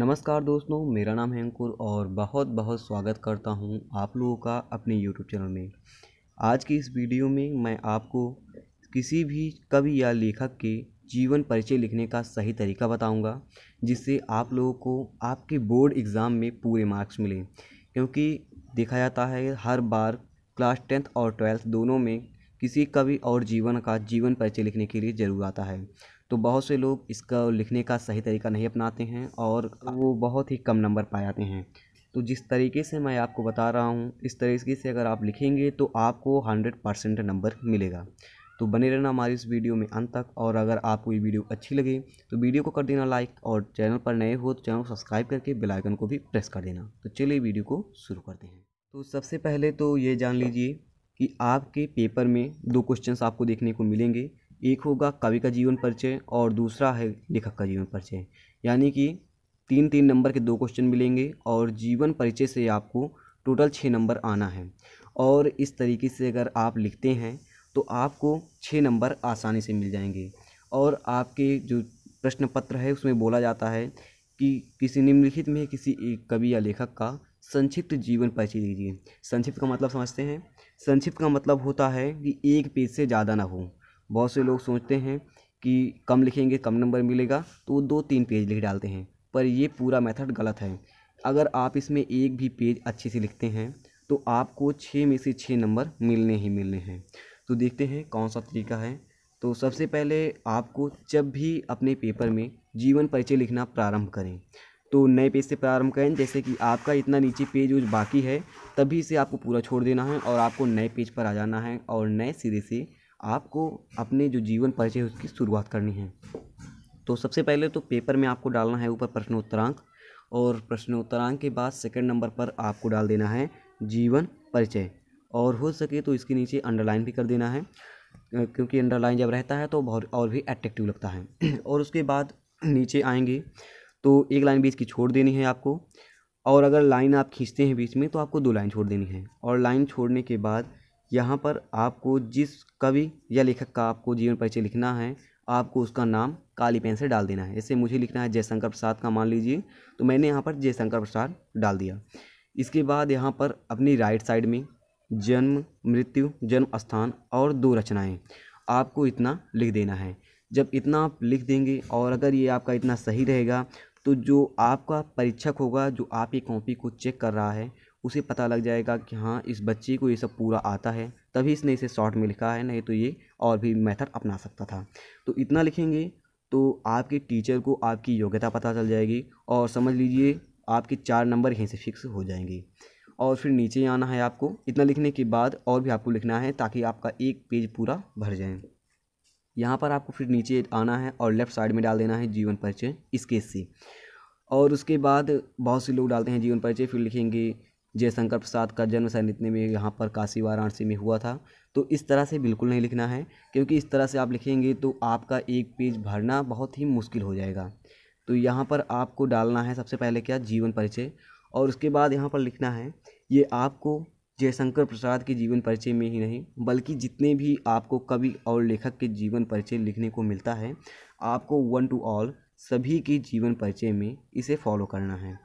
नमस्कार दोस्तों मेरा नाम है अंकुर और बहुत बहुत स्वागत करता हूं आप लोगों का अपने YouTube चैनल में आज की इस वीडियो में मैं आपको किसी भी कवि या लेखक के जीवन परिचय लिखने का सही तरीका बताऊंगा जिससे आप लोगों को आपके बोर्ड एग्ज़ाम में पूरे मार्क्स मिलें क्योंकि देखा जाता है हर बार क्लास टेंथ और ट्वेल्थ दोनों में किसी कवि और जीवन का जीवन परिचय लिखने के लिए ज़रूर आता है तो बहुत से लोग इसका लिखने का सही तरीका नहीं अपनाते हैं और वो बहुत ही कम नंबर पाए जाते हैं तो जिस तरीके से मैं आपको बता रहा हूँ इस तरीके से अगर आप लिखेंगे तो आपको हंड्रेड परसेंट नंबर मिलेगा तो बने रहना हमारी इस वीडियो में अंत तक और अगर आपको ये वीडियो अच्छी लगे तो वीडियो को कर देना लाइक और चैनल पर नए हो तो चैनल को सब्सक्राइब करके बेल आइकन को भी प्रेस कर देना तो चलिए वीडियो को शुरू करते हैं तो सबसे पहले तो ये जान लीजिए कि आपके पेपर में दो क्वेश्चंस आपको देखने को मिलेंगे एक होगा कवि का जीवन परिचय और दूसरा है लेखक का जीवन परिचय यानी कि तीन तीन नंबर के दो क्वेश्चन मिलेंगे और जीवन परिचय से आपको टोटल छः नंबर आना है और इस तरीके से अगर आप लिखते हैं तो आपको छः नंबर आसानी से मिल जाएंगे और आपके जो प्रश्न पत्र है उसमें बोला जाता है कि किसी निम्नलिखित में किसी एक कवि या लेखक का संक्षिप्त जीवन परिचय दीजिए संक्षिप्त का मतलब समझते हैं संक्षिप्त का मतलब होता है कि एक पेज से ज़्यादा ना हो बहुत से लोग सोचते हैं कि कम लिखेंगे कम नंबर मिलेगा तो वो दो तीन पेज लिख डालते हैं पर ये पूरा मेथड गलत है अगर आप इसमें एक भी पेज अच्छे से लिखते हैं तो आपको छः में से छः नंबर मिलने ही मिलने हैं तो देखते हैं कौन सा तरीका है तो सबसे पहले आपको जब भी अपने पेपर में जीवन परिचय लिखना प्रारंभ करें तो नए पेज से प्रारंभ करें जैसे कि आपका इतना नीचे पेज बाकी है तभी से आपको पूरा छोड़ देना है और आपको नए पेज पर आ जाना है और नए सिरे से आपको अपने जो जीवन परिचय उसकी शुरुआत करनी है तो सबसे पहले तो पेपर में आपको डालना है ऊपर प्रश्नोत्तरांक और प्रश्नोत्तरांक के बाद सेकंड नंबर पर आपको डाल देना है जीवन परिचय और हो सके तो इसके नीचे अंडरलाइन भी कर देना है क्योंकि अंडरलाइन जब रहता है तो बहुत और भी एट्रैक्टिव लगता है और उसके बाद नीचे आएंगे तो एक लाइन बीच की छोड़ देनी है आपको और अगर लाइन आप खींचते हैं बीच में तो आपको दो लाइन छोड़ देनी है और लाइन छोड़ने के बाद यहाँ पर आपको जिस कवि या लेखक का आपको जीवन परिचय लिखना है आपको उसका नाम काली पेन से डाल देना है जैसे मुझे लिखना है जयशंकर प्रसाद का मान लीजिए तो मैंने यहाँ पर जयशंकर प्रसाद डाल दिया इसके बाद यहाँ पर अपनी राइट साइड में जन्म मृत्यु जन्म स्थान और दो रचनाएं आपको इतना लिख देना है जब इतना आप लिख देंगे और अगर ये आपका इतना सही रहेगा तो जो आपका परीक्षक होगा जो आपकी कॉपी को चेक कर रहा है उसे पता लग जाएगा कि हाँ इस बच्चे को ये सब पूरा आता है तभी इसने इसे शॉर्ट में लिखा है नहीं तो ये और भी मेथड अपना सकता था तो इतना लिखेंगे तो आपके टीचर को आपकी योग्यता पता चल जाएगी और समझ लीजिए आपके चार नंबर यहीं से फिक्स हो जाएंगे और फिर नीचे आना है आपको इतना लिखने के बाद और भी आपको लिखना है ताकि आपका एक पेज पूरा भर जाए यहाँ पर आपको फिर नीचे आना है और लेफ़्ट साइड में डाल देना है जीवन परिचय स्केच से और उसके बाद बहुत से लोग डालते हैं जीवन परिचय फिर लिखेंगे जयशंकर प्रसाद का जन्म सन इतने में यहाँ पर काशी वाराणसी में हुआ था तो इस तरह से बिल्कुल नहीं लिखना है क्योंकि इस तरह से आप लिखेंगे तो आपका एक पेज भरना बहुत ही मुश्किल हो जाएगा तो यहाँ पर आपको डालना है सबसे पहले क्या जीवन परिचय और उसके बाद यहाँ पर लिखना है ये आपको जयशंकर प्रसाद के जीवन परिचय में ही नहीं बल्कि जितने भी आपको कवि और लेखक के जीवन परिचय लिखने को मिलता है आपको वन टू ऑल सभी के जीवन परिचय में इसे फॉलो करना है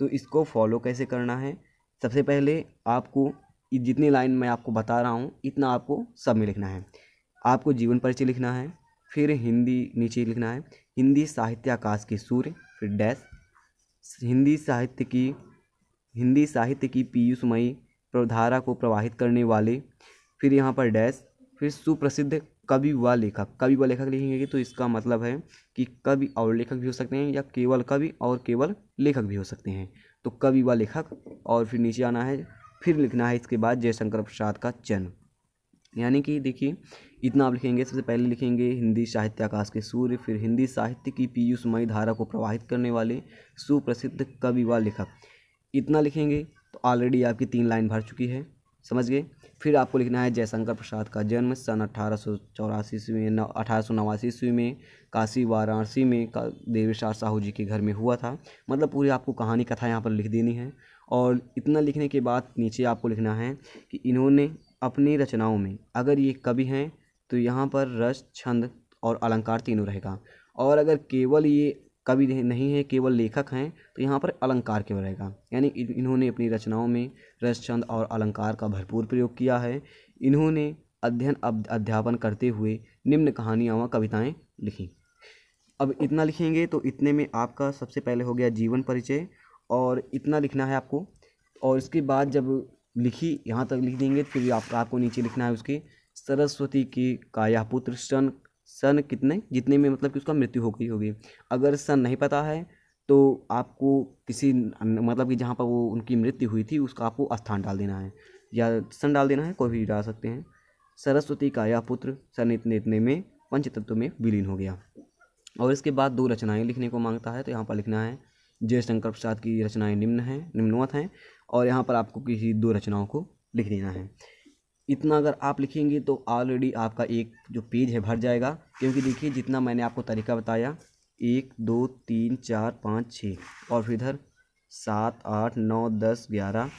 तो इसको फॉलो कैसे करना है सबसे पहले आपको जितनी लाइन मैं आपको बता रहा हूँ इतना आपको सब में लिखना है आपको जीवन परिचय लिखना है फिर हिंदी नीचे लिखना है हिंदी साहित्य आकाश के सूर्य फिर डैश हिंदी साहित्य की हिंदी साहित्य की पीयूषमयी प्रधारा को प्रवाहित करने वाले फिर यहाँ पर डैश फिर सुप्रसिद्ध कवि व लेखक कवि व लेखक लिखेंगे तो इसका मतलब है कि कवि और लेखक भी हो सकते हैं या केवल कवि और केवल लेखक भी हो सकते हैं तो कवि व लेखक और फिर नीचे आना है फिर लिखना है इसके बाद जयशंकर प्रसाद का जन्म यानी कि देखिए इतना आप लिखेंगे सबसे पहले लिखेंगे हिंदी साहित्य आकाश के सूर्य फिर हिंदी साहित्य की पीयूषमयी धारा को प्रवाहित करने वाले सुप्रसिद्ध कवि व लेखक इतना लिखेंगे तो ऑलरेडी आपकी तीन लाइन भर चुकी है समझ गए फिर आपको लिखना है जयशंकर प्रसाद का जन्म सन अठारह सौ चौरासी ईस्वी में अठारह सौ नवासी ईस्वी में काशी वाराणसी में का देवेशार साहू जी के घर में हुआ था मतलब पूरी आपको कहानी कथा यहाँ पर लिख देनी है और इतना लिखने के बाद नीचे आपको लिखना है कि इन्होंने अपनी रचनाओं में अगर ये कवि हैं तो यहाँ पर रस छंद और अलंकार तीनों रहेगा और अगर केवल ये कवि नहीं है केवल लेखक हैं तो यहाँ पर अलंकार क्यों रहेगा यानी इन्होंने अपनी रचनाओं में रस छंद और अलंकार का भरपूर प्रयोग किया है इन्होंने अध्ययन अध्यापन करते हुए निम्न कहानियाँ व कविताएँ लिखीं अब इतना लिखेंगे तो इतने में आपका सबसे पहले हो गया जीवन परिचय और इतना लिखना है आपको और इसके बाद जब लिखी यहाँ तक लिख देंगे फिर आप, आपको नीचे लिखना है उसके सरस्वती की काया पुत्र सन सन कितने जितने में मतलब कि उसका मृत्यु हो गई होगी अगर सन नहीं पता है तो आपको किसी मतलब कि जहाँ पर वो उनकी मृत्यु हुई थी उसका आपको स्थान डाल देना है या सन डाल देना है कोई भी डाल सकते हैं सरस्वती का यह पुत्र सन इतने इतने में पंचतत्व में विलीन हो गया और इसके बाद दो रचनाएं लिखने को मांगता है तो यहाँ पर लिखना है जयशंकर प्रसाद की रचनाएं निम्न हैं निम्नवत हैं और यहाँ पर आपको किसी दो रचनाओं को लिख देना है इतना अगर आप लिखेंगे तो ऑलरेडी आपका एक जो पेज है भर जाएगा क्योंकि देखिए जितना मैंने आपको तरीका बताया एक दो तीन चार पाँच छः और फिर इधर सात आठ नौ दस ग्यारह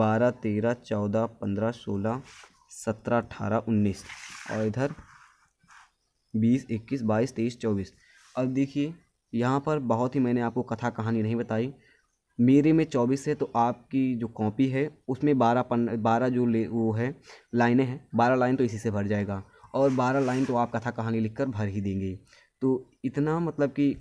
बारह तेरह चौदह पंद्रह सोलह सत्रह अठारह उन्नीस और इधर बीस इक्कीस बाईस तेईस चौबीस अब देखिए यहाँ पर बहुत ही मैंने आपको कथा कहानी नहीं बताई मेरे में चौबीस है तो आपकी जो कॉपी है उसमें बारह पन्न बारह जो ले वो है लाइनें हैं बारह लाइन तो इसी से भर जाएगा और बारह लाइन तो आप कथा कहानी लिख कर भर ही देंगे तो इतना मतलब कि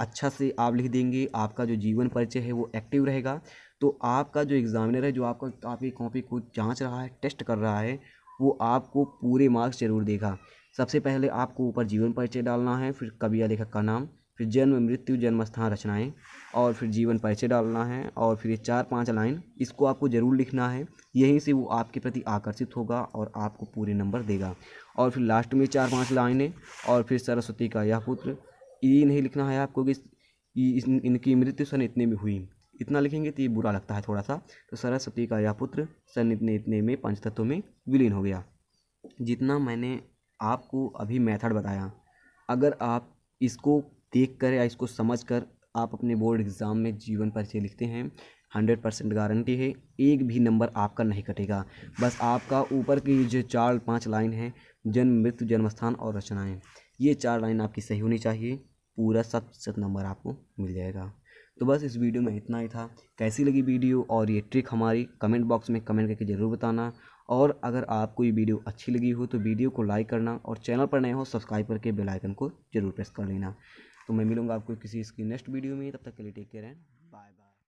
अच्छा से आप लिख देंगे आपका जो जीवन परिचय है वो एक्टिव रहेगा तो आपका जो एग्ज़ामिनर है जो आपका आपकी कॉपी को जांच रहा है टेस्ट कर रहा है वो आपको पूरे मार्क्स ज़रूर देगा सबसे पहले आपको ऊपर जीवन परिचय डालना है फिर कविया लेखक का नाम फिर जन्म मृत्यु जन्म स्थान रचनाएँ और फिर जीवन परिचय डालना है और फिर ये चार पाँच लाइन इसको आपको ज़रूर लिखना है यहीं से वो आपके प्रति आकर्षित होगा और आपको पूरे नंबर देगा और फिर लास्ट में चार पाँच लाइनें और फिर सरस्वती का यह पुत्र ये नहीं लिखना है आपको कि इन, इनकी मृत्यु सन इतने में हुई इतना लिखेंगे तो ये बुरा लगता है थोड़ा सा तो सरस्वती का यह पुत्र सन इतने इतने में पंच तत्वों में विलीन हो गया जितना मैंने आपको अभी मैथड बताया अगर आप इसको देख कर या इसको समझ कर आप अपने बोर्ड एग्ज़ाम में जीवन परिचय लिखते हैं हंड्रेड परसेंट गारंटी है एक भी नंबर आपका नहीं कटेगा बस आपका ऊपर की जो चार पाँच लाइन है जन्म मृत्यु जन्मस्थान और रचनाएँ ये चार लाइन आपकी सही होनी चाहिए पूरा सत प्रतिशत नंबर आपको मिल जाएगा तो बस इस वीडियो में इतना ही था कैसी लगी वीडियो और ये ट्रिक हमारी कमेंट बॉक्स में कमेंट करके ज़रूर बताना और अगर आपको ये वीडियो अच्छी लगी हो तो वीडियो को लाइक करना और चैनल पर नए हो सब्सक्राइब करके बेल आइकन को ज़रूर प्रेस कर लेना तो मैं मिलूँगा आपको किसी इसकी नेक्स्ट वीडियो में तब तक के लिए टेक केयर एंड